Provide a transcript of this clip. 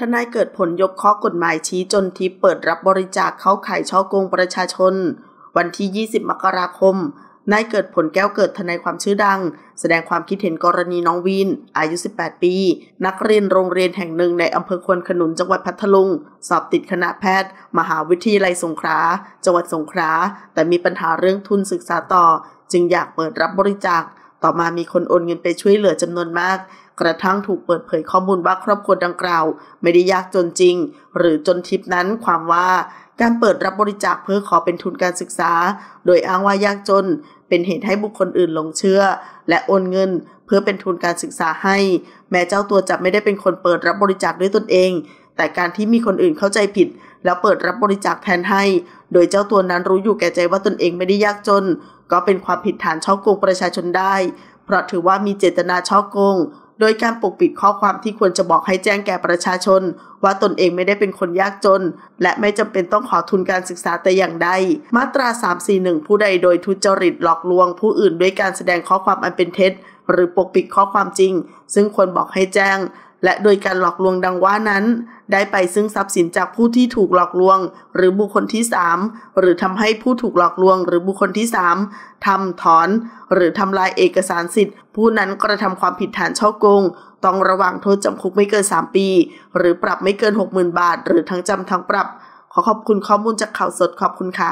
ทนายเกิดผลยกข้อกฎหมายชี้จนทิพเปิดรับบริจาคเข้าข่ายช่อโกงประชาชน วันที่ 20 มกราคมนายเกิดผลแก้วเกิดทนายความชื่อดัง แสดงความคิดเห็นกรณีน้องวินอายุ 18 ปี นักเรียนโรงเรียนแห่งหนึ่งในอำเภอควนขนุนจังหวัดพัทลุง สอบติดคณะแพทย์ มหาวิทยาลัยสงขลาจังหวัดสงขลาแต่มีปัญหาเรื่องทุนศึกษาต่อ จึงอยากเปิดรับบริจาคต่อมามีคนโอนเงินไปช่วยเหลือจำนวนมาก กระทั่งถูกเปิดเผยข้อมูลว่าครอบครัวดังกล่าวไม่ได้ยากจนจริง หรือจนทิปนั้นความว่าการเปิดรับบริจาคเพื่อขอเป็นทุนการศึกษา โดยอ้างว่ายากจน เป็นเหตุให้บุคคลอื่นหลงเชื่อ และโอนเงินเพื่อเป็นทุนการศึกษาให้ แม้เจ้าตัวจะไม่ได้เป็นคนเปิดรับบริจาคด้วยตนเอง แต่การที่มีคนอื่นเข้าใจผิด แล้วเปิดรับบริจาคแทนให้ โดยเจ้าตัวนั้นรู้อยู่แก่ใจว่าตนเองไม่ได้ยากจนก็เป็นความผิดฐานช่อกงประชาชนได้ เพราะถือว่ามีเจตนาช่อกง โดยการปกปิดข้อความที่ควรจะบอกให้แจ้งแก่ประชาชน ว่าตนเองไม่ได้เป็นคนยากจน และไม่จำเป็นต้องขอทุนการศึกษาแต่อย่างใด มาตรา341ผู้ใดโดยทุจริตหลอกลวงผู้อื่น ด้วยการแสดงข้อความอันเป็นเท็จ หรือปกปิดข้อความจริง ซึ่งควรบอกให้แจ้ง และโดยการหลอกลวงดังว่านั้นได้ไปซึ่งทรัพย์สินจากผู้ที่ถูกหลอกลวง หรือบุคคลที่ 3 หรือทำให้ผู้ถูกหลอกลวง หรือบุคคลที่ 3 ทำถอน หรือทำลายเอกสารสิทธิ์ผู้นั้นกระทำความผิดฐานช่อโกง ต้องระวังโทษจำคุกไม่เกิน 3 ปี หรือปรับไม่เกิน 60,000 บาท หรือทั้งจำทั้งปรับ ขอขอบคุณข้อมูลจากข่าวสดขอบคุณค่ะ